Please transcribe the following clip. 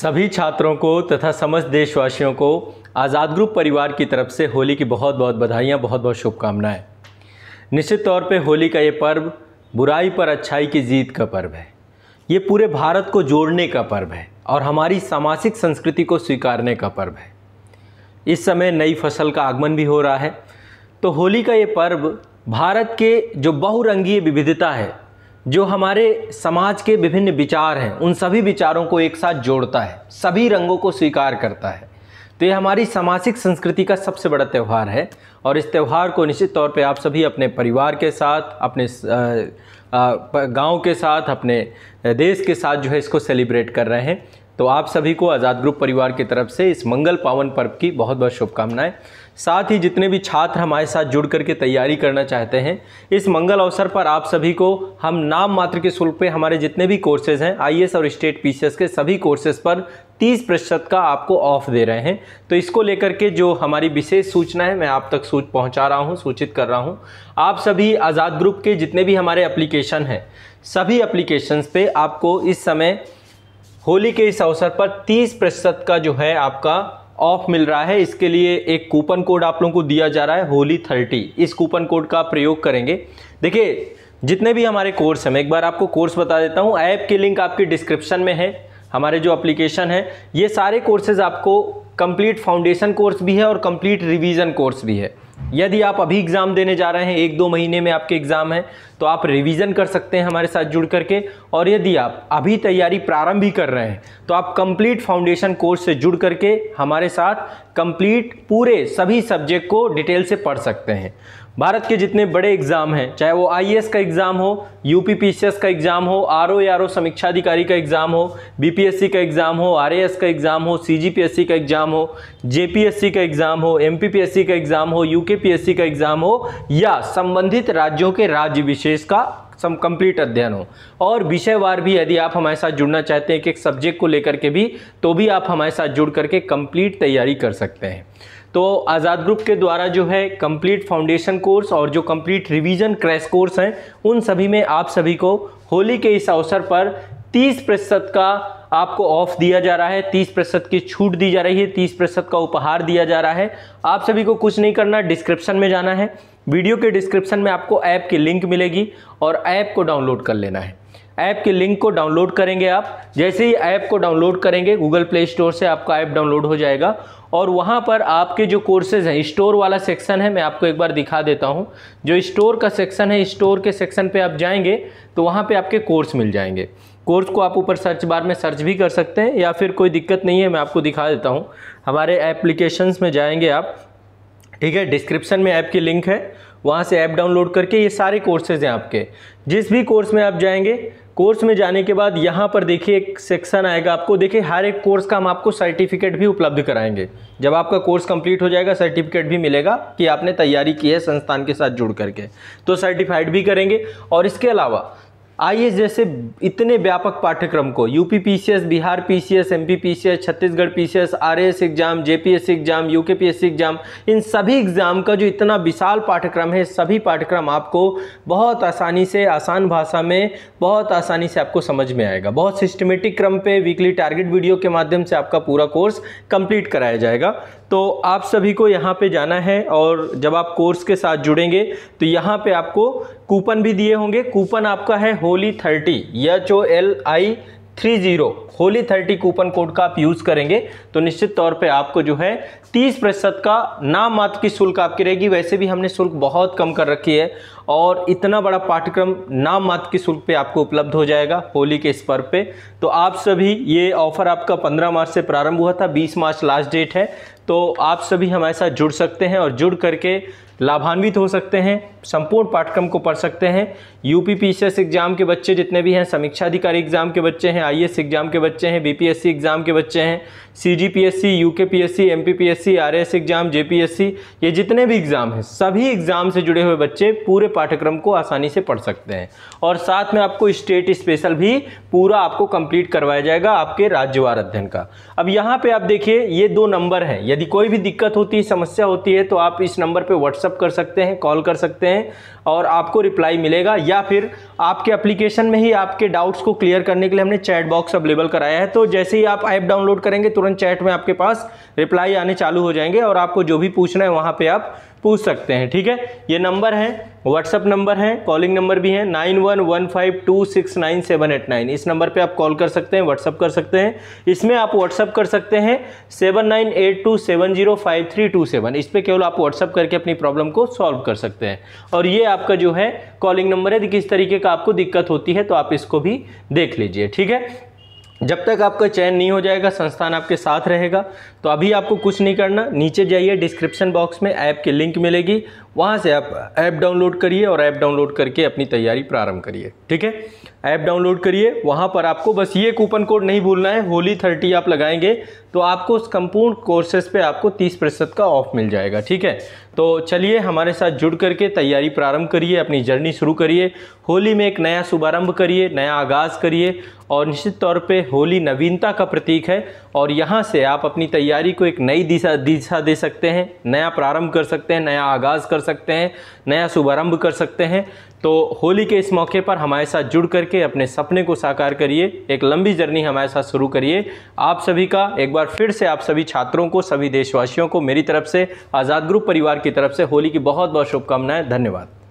सभी छात्रों को तथा समस्त देशवासियों को आज़ाद ग्रुप परिवार की तरफ से होली की बहुत बहुत बधाइयाँ बहुत बहुत शुभकामनाएँ निश्चित तौर पे होली का ये पर्व बुराई पर अच्छाई की जीत का पर्व है ये पूरे भारत को जोड़ने का पर्व है और हमारी सामाजिक संस्कृति को स्वीकारने का पर्व है इस समय नई फसल का आगमन भी हो रहा है तो होली का ये पर्व भारत के जो बहुरंगीय विविधता है जो हमारे समाज के विभिन्न विचार हैं उन सभी विचारों को एक साथ जोड़ता है सभी रंगों को स्वीकार करता है तो ये हमारी सामाजिक संस्कृति का सबसे बड़ा त्यौहार है और इस त्यौहार को निश्चित तौर पे आप सभी अपने परिवार के साथ अपने गांव के साथ अपने देश के साथ जो है इसको सेलिब्रेट कर रहे हैं तो आप सभी को आज़ाद ग्रुप परिवार की तरफ से इस मंगल पावन पर्व की बहुत बहुत शुभकामनाएं साथ ही जितने भी छात्र हमारे साथ जुड़ करके तैयारी करना चाहते हैं इस मंगल अवसर पर आप सभी को हम नाम मात्र के शुल्क पे हमारे जितने भी कोर्सेज हैं आई और स्टेट पी के सभी कोर्सेज पर 30 प्रतिशत का आपको ऑफ दे रहे हैं तो इसको लेकर के जो हमारी विशेष सूचना है मैं आप तक सूच पहुँचा रहा हूँ सूचित कर रहा हूँ आप सभी आज़ाद ग्रुप के जितने भी हमारे एप्लीकेशन हैं सभी एप्लीकेशंस पर आपको इस समय होली के इस अवसर पर 30 प्रतिशत का जो है आपका ऑफ मिल रहा है इसके लिए एक कूपन कोड आप लोगों को दिया जा रहा है होली थर्टी इस कूपन कोड का प्रयोग करेंगे देखिए जितने भी हमारे कोर्स हैं मैं एक बार आपको कोर्स बता देता हूँ ऐप की लिंक आपकी डिस्क्रिप्शन में है हमारे जो एप्लीकेशन है ये सारे कोर्सेज आपको कंप्लीट फाउंडेशन कोर्स भी है और कंप्लीट रिवीजन कोर्स भी है यदि आप अभी एग्ज़ाम देने जा रहे हैं एक दो महीने में आपके एग्ज़ाम है तो आप रिवीजन कर सकते हैं हमारे साथ जुड़ करके और यदि आप अभी तैयारी प्रारंभ ही कर रहे हैं तो आप कंप्लीट फाउंडेशन कोर्स से जुड़ करके हमारे साथ कंप्लीट पूरे सभी सब्जेक्ट को डिटेल से पढ़ सकते हैं भारत के जितने बड़े एग्ज़ाम हैं चाहे वो आई e का एग्ज़ाम हो यू पीसीएस का एग्ज़ाम हो आर ओ आर समीक्षाधिकारी का एग्ज़ाम हो बी का एग्ज़ाम हो आर का एग्ज़ाम हो सी का एग्ज़ाम हो जे का एग्ज़ाम हो एम का एग्ज़ाम हो यूकेपीएससी का एग्ज़ाम हो या संबंधित राज्यों के राज्य विशेष का सम कंप्लीट अध्ययन हो और विषयवार भी यदि आप हमारे साथ जुड़ना चाहते हैं एक एक सब्जेक्ट को लेकर के भी तो भी आप हमारे साथ जुड़ करके कंप्लीट तैयारी कर सकते हैं तो आज़ाद ग्रुप के द्वारा जो है कंप्लीट फाउंडेशन कोर्स और जो कंप्लीट रिवीजन क्रैश कोर्स हैं उन सभी में आप सभी को होली के इस अवसर पर 30 प्रतिशत का आपको ऑफ दिया जा रहा है 30 प्रतिशत की छूट दी जा रही है 30 प्रतिशत का उपहार दिया जा रहा है आप सभी को कुछ नहीं करना डिस्क्रिप्शन में जाना है वीडियो के डिस्क्रिप्शन में आपको ऐप की लिंक मिलेगी और ऐप को डाउनलोड कर लेना है ऐप के लिंक को डाउनलोड करेंगे आप जैसे ही ऐप को डाउनलोड करेंगे गूगल प्ले स्टोर से आपका ऐप डाउनलोड हो जाएगा और वहाँ पर आपके जो कोर्सेज हैं स्टोर वाला सेक्शन है मैं आपको एक बार दिखा देता हूँ जो स्टोर का सेक्शन है स्टोर के सेक्शन पे आप जाएंगे तो वहाँ पे आपके कोर्स मिल जाएंगे कोर्स को आप ऊपर सर्च बार में सर्च भी कर सकते हैं या फिर कोई दिक्कत नहीं है मैं आपको दिखा देता हूँ हमारे एप्लीकेशन में जाएंगे आप ठीक है डिस्क्रिप्शन में ऐप की लिंक है वहाँ से ऐप डाउनलोड करके ये सारे कोर्सेज़ हैं आपके जिस भी कोर्स में आप जाएंगे कोर्स में जाने के बाद यहाँ पर देखिए एक सेक्शन आएगा आपको देखिए हर एक कोर्स का हम आपको सर्टिफिकेट भी उपलब्ध कराएंगे जब आपका कोर्स कंप्लीट हो जाएगा सर्टिफिकेट भी मिलेगा कि आपने तैयारी की है संस्थान के साथ जुड़ करके तो सर्टिफाइड भी करेंगे और इसके अलावा आइए जैसे इतने व्यापक पाठ्यक्रम को UP PCS Bihar P C PCS Chhattisgarh PCS S exam J exam UKPSC exam इन सभी एग्जाम का जो इतना विशाल पाठ्यक्रम है सभी पाठ्यक्रम आपको बहुत आसानी से आसान भाषा में बहुत आसानी से आपको समझ में आएगा बहुत सिस्टमेटिक क्रम पे वीकली टारगेट वीडियो के माध्यम से आपका पूरा कोर्स कंप्लीट कराया जाएगा तो आप सभी को यहाँ पे जाना है और जब आप कोर्स के साथ जुड़ेंगे तो यहाँ पे आपको कूपन भी दिए होंगे कूपन आपका है Holi thirty H O L I three zero Holi thirty coupon code का आप यूज़ करेंगे तो निश्चित तौर पे आपको जो है तीस प्रतिशत का नाम मात्र की शुल्क आपकी रहेगी वैसे भी हमने शुल्क बहुत कम कर रखी है और इतना बड़ा पाठ्यक्रम नाम मात्र की शुल्क पे आपको उपलब्ध हो जाएगा होली के इस पर्व पे तो आप सभी ये ऑफर आपका 15 मार्च से प्रारंभ हुआ था 20 मार्च लास्ट डेट है तो आप सभी हमारे साथ जुड़ सकते हैं और जुड़ करके लाभान्वित हो सकते हैं संपूर्ण पाठ्यक्रम को पढ़ सकते हैं यूपी एस एग्जाम के बच्चे जितने भी हैं समीक्षाधिकारी एग्जाम के बच्चे हैं एस एग्जाम e के बच्चे हैं सी एग्जाम के बच्चे हैं C G P S C MPPSC S exam C ये जितने भी एग्जाम हैं सभी एग्जाम से जुड़े हुए बच्चे पूरे पाठ्यक्रम को आसानी से पढ़ सकते हैं और साथ में आपको स्टेट स्पेशल भी पूरा आपको कंप्लीट करवाया जाएगा आपके राज्यवार अध्ययन का अब यहाँ पर आप देखिए ये दो नंबर हैं यदि कोई भी दिक्कत होती है समस्या होती है तो आप इस नंबर पर व्हाट्सअप व्हाट्सअप कर सकते हैं कॉल कर सकते हैं और आपको रिप्लाई मिलेगा या फिर आपके एप्लीकेशन में ही आपके डाउट्स को क्लियर करने के लिए हमने चैट बॉक्स अवेलेबल कराया है तो जैसे ही आप ऐप डाउनलोड करेंगे तुरंत चैट में आपके पास रिप्लाई आने चालू हो जाएंगे और आपको जो भी पूछना है वहाँ पर आप पूछ सकते हैं ठीक है ये नंबर है व्हाट्सअप नंबर है कॉलिंग नंबर भी है nine one one five two six nine seven eight nine इस नंबर पे आप कॉल कर सकते हैं व्हाट्सअप कर सकते हैं इसमें आप व्हाट्सअप कर सकते हैं seven nine eight two seven zero five three two seven इस पर केवल आप व्हाट्सअप करके अपनी प्रॉब्लम को सॉल्व कर सकते हैं और ये आपका जो है कॉलिंग नंबर है किस तरीके का आपको दिक्कत होती है तो आप इसको भी देख लीजिए ठीक है जब तक आपका चयन नहीं हो जाएगा संस्थान आपके साथ रहेगा तो अभी आपको कुछ नहीं करना नीचे जाइए डिस्क्रिप्शन बॉक्स में ऐप की लिंक मिलेगी वहाँ से आप ऐप डाउनलोड करिए और ऐप डाउनलोड करके अपनी तैयारी प्रारंभ करिए ठीक है ऐप डाउनलोड करिए वहाँ पर आपको बस ये कूपन कोड नहीं भूलना है होली थर्टी आप लगाएंगे तो आपको उस संपूर्ण कोर्सेज पे आपको तीस प्रतिशत का ऑफ मिल जाएगा ठीक है तो चलिए हमारे साथ जुड़ करके तैयारी प्रारंभ करिए अपनी जर्नी शुरू करिए होली में एक नया शुभारंभ करिए नया आगाज़ करिए और निश्चित तौर पे होली नवीनता का प्रतीक है और यहाँ से आप अपनी तैयारी को एक नई दिशा दिशा दे सकते हैं नया प्रारंभ कर सकते हैं नया आगाज़ कर सकते हैं नया शुभारंभ कर सकते हैं तो होली के इस मौके पर हमारे साथ जुड़ करके अपने सपने को साकार करिए एक लंबी जर्नी हमारे साथ शुरू करिए आप सभी का एक बार फिर से आप सभी छात्रों को सभी देशवासियों को मेरी तरफ से आज़ाद ग्रुप परिवार की तरफ से होली की बहुत बहुत शुभकामनाएं धन्यवाद